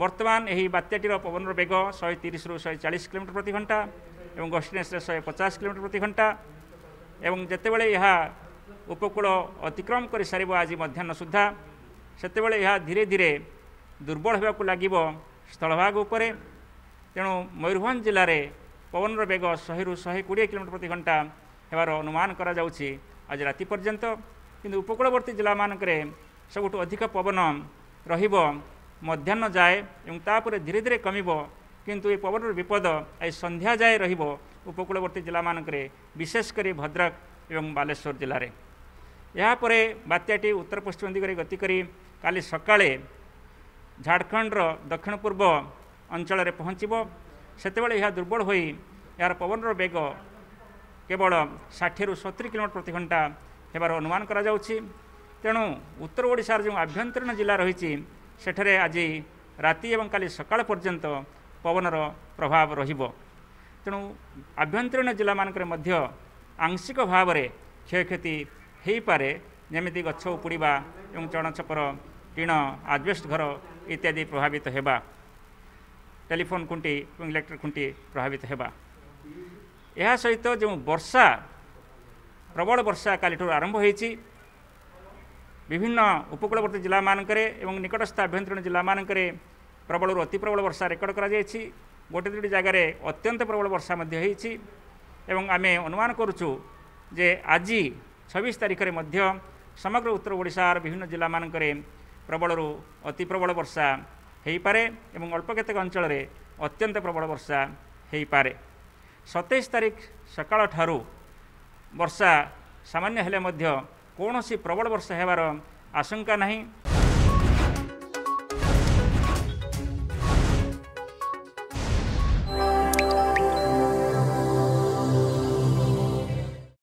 ବର୍ତ୍ତମାନ ଏହି ବାତ୍ୟାଟିର ପବନର ବେଗ ଶହେ ତିରିଶରୁ ଶହେ ଚାଳିଶ କିଲୋମିଟର ପ୍ରତି ଘଣ୍ଟା ଏବଂ ଗଷ୍ଠୀନେସରେ ଶହେ ପଚାଶ କିଲୋମିଟର ପ୍ରତି ଘଣ୍ଟା ଏବଂ ଯେତେବେଳେ ଏହା ଉପକୂଳ ଅତିକ୍ରମ କରିସାରିବ ଆଜି ମଧ୍ୟାହ୍ନ ସୁଦ୍ଧା ସେତେବେଳେ ଏହା ଧୀରେ ଧୀରେ ଦୁର୍ବଳ ହେବାକୁ ଲାଗିବ ସ୍ଥଳଭାଗ ଉପରେ ତେଣୁ ମୟୂରଭଞ୍ଜ ଜିଲ୍ଲାରେ ପବନର ବେଗ ଶହେରୁ ଶହେ କୋଡ଼ିଏ କିଲୋମିଟର ପ୍ରତି ଘଣ୍ଟା ହେବାର ଅନୁମାନ କରାଯାଉଛି ଆଜି ରାତି ପର୍ଯ୍ୟନ୍ତ କିନ୍ତୁ ଉପକୂଳବର୍ତ୍ତୀ ଜିଲ୍ଲାମାନଙ୍କରେ ସବୁଠୁ ଅଧିକ ପବନ ରହିବ ମଧ୍ୟାହ୍ନ ଯାଏ ଏବଂ ତାପରେ ଧୀରେ ଧୀରେ କମିବ କିନ୍ତୁ ଏ ପବନର ବିପଦ ଆଜି ସନ୍ଧ୍ୟା ଯାଏ ରହିବ ଉପକୂଳବର୍ତ୍ତୀ ଜିଲ୍ଲାମାନଙ୍କରେ ବିଶେଷ କରି ଭଦ୍ରକ ଏବଂ ବାଲେଶ୍ୱର ଜିଲ୍ଲାରେ ଏହାପରେ ବାତ୍ୟାଟି ଉତ୍ତର ପଶ୍ଚିମ ଦିଗରେ ଗତି କରି କାଲି ସକାଳେ ଝାଡ଼ଖଣ୍ଡର ଦକ୍ଷିଣ ପୂର୍ବ ଅଞ୍ଚଳରେ ପହଞ୍ଚିବ ସେତେବେଳେ ଏହା ଦୁର୍ବଳ ହୋଇ ଏହାର ପବନର ବେଗ କେବଳ ଷାଠିଏରୁ ସତୁରି କିଲୋମିଟର ପ୍ରତି ଘଣ୍ଟା ହେବାର ଅନୁମାନ କରାଯାଉଛି ତେଣୁ ଉତ୍ତର ଓଡ଼ିଶାର ଯେଉଁ ଆଭ୍ୟନ୍ତରୀଣ ଜିଲ୍ଲା ରହିଛି ସେଠାରେ ଆଜି ରାତି ଏବଂ କାଲି ସକାଳ ପର୍ଯ୍ୟନ୍ତ ପବନର ପ୍ରଭାବ ରହିବ ତେଣୁ ଆଭ୍ୟନ୍ତରୀଣ ଜିଲ୍ଲାମାନଙ୍କରେ ମଧ୍ୟ ଆଂଶିକ ଭାବରେ କ୍ଷୟକ୍ଷତି ହୋଇପାରେ ଯେମିତି ଗଛ ଉପୁଡ଼ିବା ଏବଂ ଚଣଛପର ଟିଣ ଆଜବେଷ୍ଟ ଘର ଇତ୍ୟାଦି ପ୍ରଭାବିତ ହେବା ଟେଲିଫୋନ୍ ଖୁଣ୍ଟି ଏବଂ ଇଲେକ୍ଟ୍ରିକ୍ ଖୁଣ୍ଟି ପ୍ରଭାବିତ ହେବା ଏହା ସହିତ ଯେଉଁ ବର୍ଷା ପ୍ରବଳ ବର୍ଷା କାଲିଠାରୁ ଆରମ୍ଭ ହୋଇଛି ବିଭିନ୍ନ ଉପକୂଳବର୍ତ୍ତୀ ଜିଲ୍ଲାମାନଙ୍କରେ ଏବଂ ନିକଟସ୍ଥ ଆଭ୍ୟନ୍ତରୀଣ ଜିଲ୍ଲାମାନଙ୍କରେ ପ୍ରବଳରୁ ଅତି ପ୍ରବଳ ବର୍ଷା ରେକର୍ଡ କରାଯାଇଛି ଗୋଟିଏ ଦୁଇଟି ଜାଗାରେ ଅତ୍ୟନ୍ତ ପ୍ରବଳ ବର୍ଷା ମଧ୍ୟ ହୋଇଛି ଏବଂ ଆମେ ଅନୁମାନ କରୁଛୁ ଯେ ଆଜି ଛବିଶ ତାରିଖରେ ମଧ୍ୟ ସମଗ୍ର ଉତ୍ତର ଓଡ଼ିଶାର ବିଭିନ୍ନ ଜିଲ୍ଲାମାନଙ୍କରେ ପ୍ରବଳରୁ ଅତି ପ୍ରବଳ ବର୍ଷା ହୋଇପାରେ ଏବଂ ଅଳ୍ପ କେତେକ ଅଞ୍ଚଳରେ ଅତ୍ୟନ୍ତ ପ୍ରବଳ ବର୍ଷା ହୋଇପାରେ ସତେଇଶ ତାରିଖ ସକାଳଠାରୁ ବର୍ଷା ସାମାନ୍ୟ ହେଲେ ମଧ୍ୟ କୌଣସି ପ୍ରବଳ ବର୍ଷା ହେବାର ଆଶଙ୍କା ନାହିଁ